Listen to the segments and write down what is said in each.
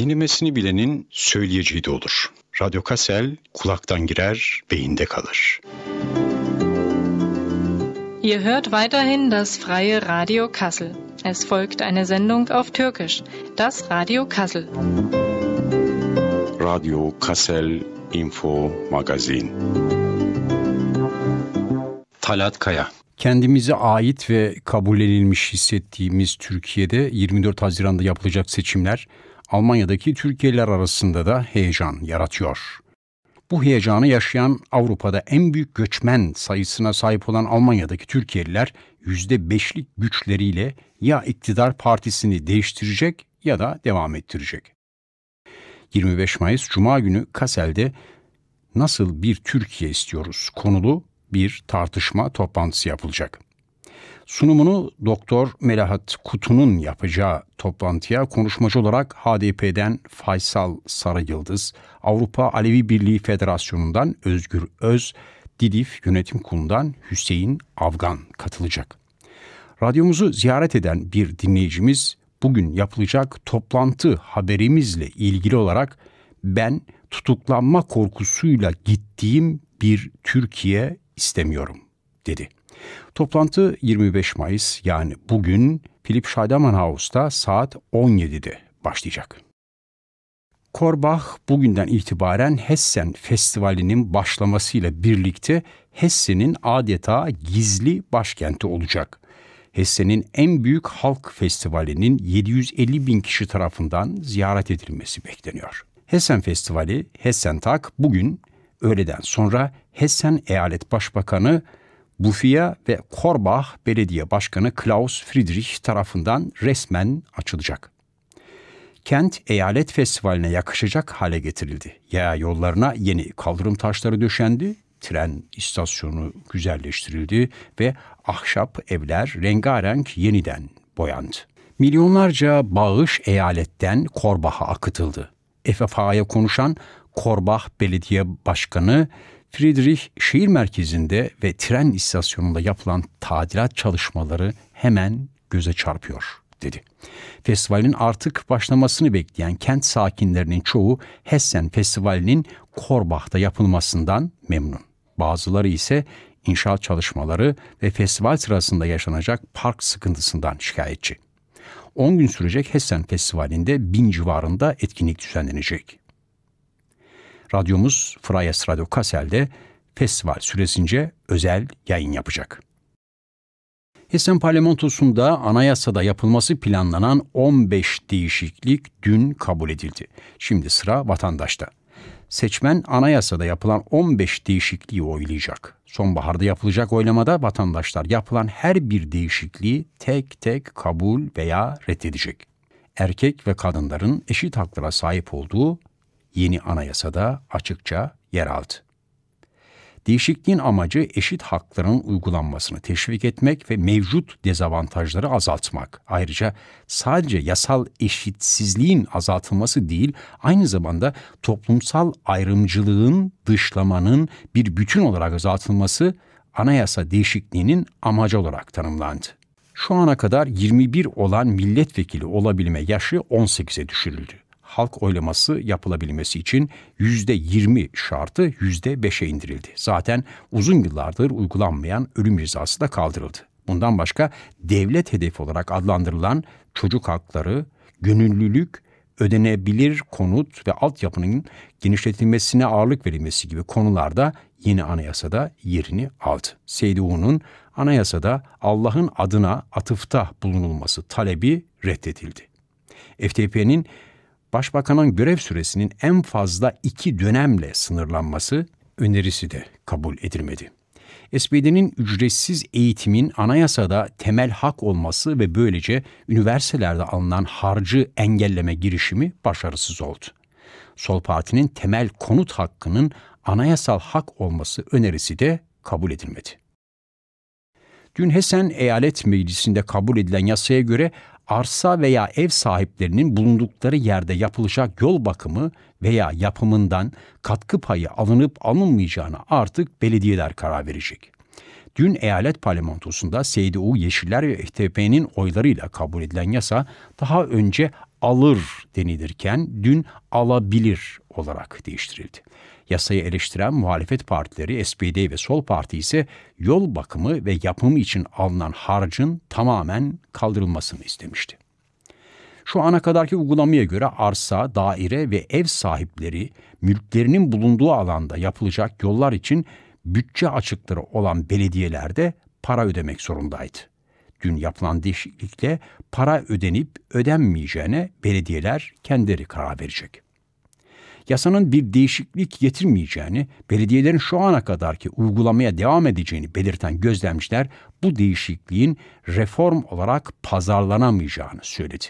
Dinlemesini bilenin söyleyeceği de olur. Radyo Kasel kulaktan girer, beyinde kalır. Ihr hört weiterhin das freie Radio Kassel. Es folgt eine Sendung auf Türkisch, das Radio Kassel. Radio Kassel Info Magazin. Talat Kaya kendimize ait ve kabul edilmiş hissettiğimiz Türkiye'de 24 Haziran'da yapılacak seçimler Almanya'daki Türkiye'liler arasında da heyecan yaratıyor. Bu heyecanı yaşayan Avrupa'da en büyük göçmen sayısına sahip olan Almanya'daki Türkiye'liler %5'lik güçleriyle ya iktidar partisini değiştirecek ya da devam ettirecek. 25 Mayıs Cuma günü Kassel'de Nasıl bir Türkiye istiyoruz konulu bir tartışma toplantısı yapılacak. Sunumunu Doktor Melahat Kutu'nun yapacağı toplantıya konuşmacı olarak HDP'den Faysal Sarıyıldız, Avrupa Alevi Birliği Federasyonu'ndan Özgür Öz, Didif Yönetim Kurulu'ndan Hüseyin Afgan katılacak. Radyomuzu ziyaret eden bir dinleyicimiz bugün yapılacak toplantı haberimizle ilgili olarak ben tutuklanma korkusuyla gittiğim bir Türkiye istemiyorum dedi. Toplantı 25 Mayıs yani bugün Philip Scheidemann saat 17'de başlayacak. Korbach bugünden itibaren Hessen Festivali'nin başlamasıyla birlikte Hessen'in adeta gizli başkenti olacak. Hessen'in en büyük halk festivalinin 750 bin kişi tarafından ziyaret edilmesi bekleniyor. Hessen Festivali, Hessen Tak bugün öğleden sonra Hessen Eyalet Başbakanı Bufia ve Korbach Belediye Başkanı Klaus Friedrich tarafından resmen açılacak. Kent eyalet festivaline yakışacak hale getirildi. Ya yollarına yeni kaldırım taşları döşendi, tren istasyonu güzelleştirildi ve ahşap evler rengarenk yeniden boyandı. Milyonlarca bağış eyaletten Korbah'a akıtıldı. FFA'ya konuşan Korbah Belediye Başkanı Friedrich şehir merkezinde ve tren istasyonunda yapılan tadilat çalışmaları hemen göze çarpıyor dedi. Festivalin artık başlamasını bekleyen kent sakinlerinin çoğu Hessen Festivali'nin Korbach'ta yapılmasından memnun. Bazıları ise inşaat çalışmaları ve festival sırasında yaşanacak park sıkıntısından şikayetçi. 10 gün sürecek Hessen Festivali'nde bin civarında etkinlik düzenlenecek radyomuz Freies Radio Kassel'de festival süresince özel yayın yapacak. Hessen parlamentosunda anayasada yapılması planlanan 15 değişiklik dün kabul edildi. Şimdi sıra vatandaşta. Seçmen anayasada yapılan 15 değişikliği oylayacak. Sonbaharda yapılacak oylamada vatandaşlar yapılan her bir değişikliği tek tek kabul veya reddedecek. Erkek ve kadınların eşit haklara sahip olduğu yeni anayasada açıkça yer aldı. Değişikliğin amacı eşit hakların uygulanmasını teşvik etmek ve mevcut dezavantajları azaltmak. Ayrıca sadece yasal eşitsizliğin azaltılması değil, aynı zamanda toplumsal ayrımcılığın, dışlamanın bir bütün olarak azaltılması anayasa değişikliğinin amacı olarak tanımlandı. Şu ana kadar 21 olan milletvekili olabilme yaşı 18'e düşürüldü halk oylaması yapılabilmesi için %20 şartı %5'e indirildi. Zaten uzun yıllardır uygulanmayan ölüm cezası da kaldırıldı. Bundan başka devlet hedefi olarak adlandırılan çocuk hakları, gönüllülük, ödenebilir konut ve altyapının genişletilmesine ağırlık verilmesi gibi konularda yeni anayasada yerini aldı. Seydoğan'ın anayasada Allah'ın adına atıfta bulunulması talebi reddedildi. FTP'nin başbakanın görev süresinin en fazla iki dönemle sınırlanması önerisi de kabul edilmedi. SPD'nin ücretsiz eğitimin anayasada temel hak olması ve böylece üniversitelerde alınan harcı engelleme girişimi başarısız oldu. Sol Parti'nin temel konut hakkının anayasal hak olması önerisi de kabul edilmedi. Dün Hessen Eyalet Meclisi'nde kabul edilen yasaya göre arsa veya ev sahiplerinin bulundukları yerde yapılacak yol bakımı veya yapımından katkı payı alınıp alınmayacağına artık belediyeler karar verecek. Dün eyalet parlamentosunda CDU, Yeşiller ve FTP'nin e oylarıyla kabul edilen yasa daha önce alır denilirken dün alabilir olarak değiştirildi. Yasayı eleştiren muhalefet partileri SPD ve Sol Parti ise yol bakımı ve yapımı için alınan harcın tamamen kaldırılmasını istemişti. Şu ana kadarki uygulamaya göre arsa, daire ve ev sahipleri mülklerinin bulunduğu alanda yapılacak yollar için bütçe açıkları olan belediyelerde para ödemek zorundaydı. Dün yapılan değişiklikle para ödenip ödenmeyeceğine belediyeler kendileri karar verecek yasanın bir değişiklik getirmeyeceğini, belediyelerin şu ana kadarki uygulamaya devam edeceğini belirten gözlemciler bu değişikliğin reform olarak pazarlanamayacağını söyledi.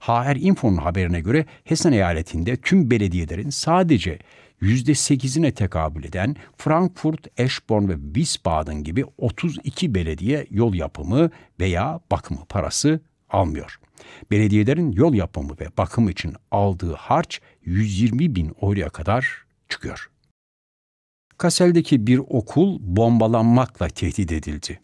HR Info'nun haberine göre Hessen eyaletinde tüm belediyelerin sadece %8'ine tekabül eden Frankfurt, Eschborn ve Wiesbaden gibi 32 belediye yol yapımı veya bakımı parası almıyor. Belediyelerin yol yapımı ve bakım için aldığı harç 120 bin euroya kadar çıkıyor. Kassel'deki bir okul bombalanmakla tehdit edildi.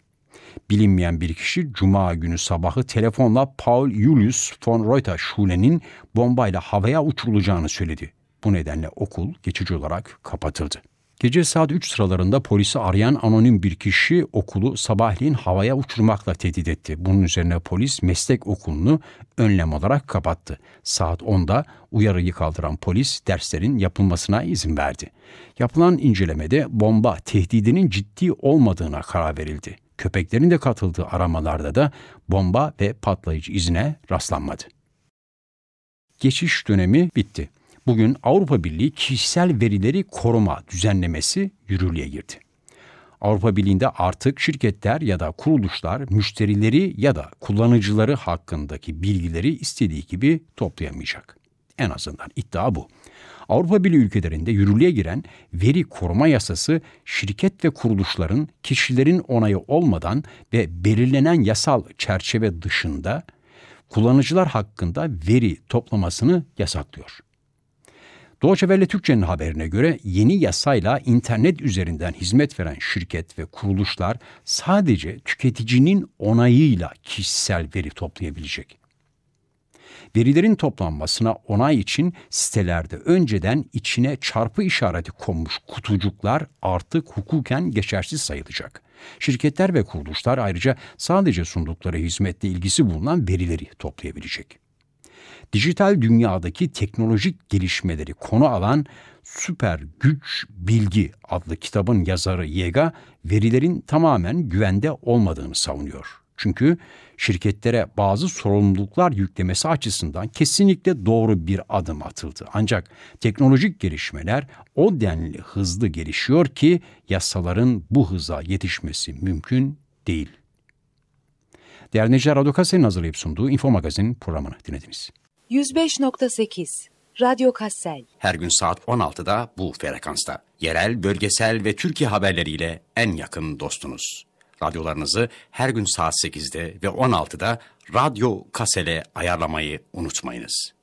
Bilinmeyen bir kişi cuma günü sabahı telefonla Paul Julius von Reuter Schule'nin bombayla havaya uçurulacağını söyledi. Bu nedenle okul geçici olarak kapatıldı. Gece saat 3 sıralarında polisi arayan anonim bir kişi okulu sabahleyin havaya uçurmakla tehdit etti. Bunun üzerine polis meslek okulunu önlem olarak kapattı. Saat 10'da uyarıyı kaldıran polis derslerin yapılmasına izin verdi. Yapılan incelemede bomba tehdidinin ciddi olmadığına karar verildi. Köpeklerin de katıldığı aramalarda da bomba ve patlayıcı izine rastlanmadı. Geçiş dönemi bitti. Bugün Avrupa Birliği kişisel verileri koruma düzenlemesi yürürlüğe girdi. Avrupa Birliği'nde artık şirketler ya da kuruluşlar müşterileri ya da kullanıcıları hakkındaki bilgileri istediği gibi toplayamayacak. En azından iddia bu. Avrupa Birliği ülkelerinde yürürlüğe giren veri koruma yasası şirket ve kuruluşların kişilerin onayı olmadan ve belirlenen yasal çerçeve dışında kullanıcılar hakkında veri toplamasını yasaklıyor. Deutsche Welle Türkçe'nin haberine göre yeni yasayla internet üzerinden hizmet veren şirket ve kuruluşlar sadece tüketicinin onayıyla kişisel veri toplayabilecek. Verilerin toplanmasına onay için sitelerde önceden içine çarpı işareti konmuş kutucuklar artık hukuken geçersiz sayılacak. Şirketler ve kuruluşlar ayrıca sadece sundukları hizmetle ilgisi bulunan verileri toplayabilecek dijital dünyadaki teknolojik gelişmeleri konu alan Süper Güç Bilgi adlı kitabın yazarı Yega verilerin tamamen güvende olmadığını savunuyor. Çünkü şirketlere bazı sorumluluklar yüklemesi açısından kesinlikle doğru bir adım atıldı. Ancak teknolojik gelişmeler o denli hızlı gelişiyor ki yasaların bu hıza yetişmesi mümkün değil. Değerli Necer Radokas'ın hazırlayıp sunduğu Info Magazin programını dinlediniz. 105.8 Radyo Kassel. Her gün saat 16'da bu frekansta. Yerel, bölgesel ve Türkiye haberleriyle en yakın dostunuz. Radyolarınızı her gün saat 8'de ve 16'da Radyo Kassel'e ayarlamayı unutmayınız.